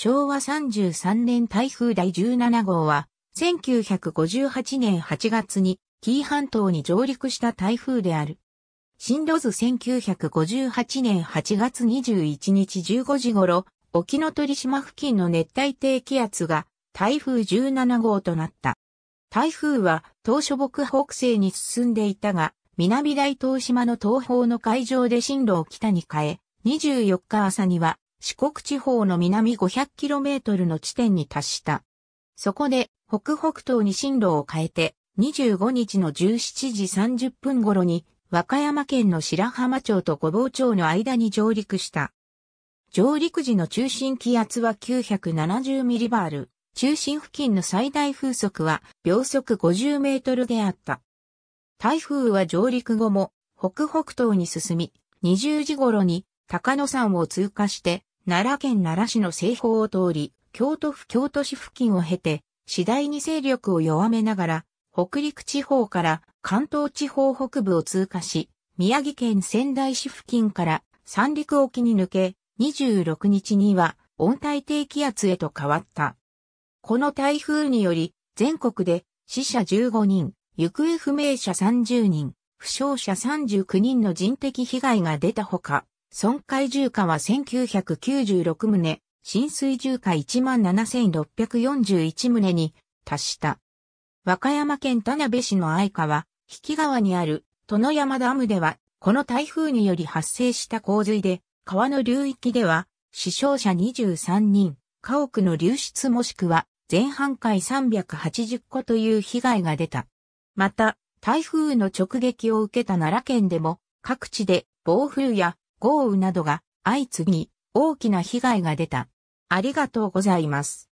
昭和33年台風第17号は、1958年8月に紀伊半島に上陸した台風である。進路図1958年8月21日15時頃、沖ノ鳥島付近の熱帯低気圧が台風17号となった。台風は当初北北西に進んでいたが、南大東島の東方の海上で進路を北に変え、24日朝には四国地方の南 500km の地点に達した。そこで、北北東に進路を変えて、25日の17時30分頃に、和歌山県の白浜町と御坊町の間に上陸した。上陸時の中心気圧は970ミリバール。中心付近の最大風速は秒速50メートルであった。台風は上陸後も北北東に進み、20時頃に高野山を通過して奈良県奈良市の西方を通り、京都府京都市付近を経て、次第に勢力を弱めながら、北陸地方から関東地方北部を通過し、宮城県仙台市付近から三陸沖に抜け、26日には温帯低気圧へと変わった。この台風により、全国で死者15人、行方不明者30人、負傷者39人の人的被害が出たほか、損壊住家は1996棟、浸水住家17,641棟に達した。和歌山県田辺市の愛川、引川にある、殿山ダムでは、この台風により発生した洪水で、川の流域では、死傷者23人、家屋の流出もしくは、全半壊380個という被害が出た。また、台風の直撃を受けた奈良県でも、各地で暴風や豪雨などが相次ぎ大きな被害が出た。ありがとうございます。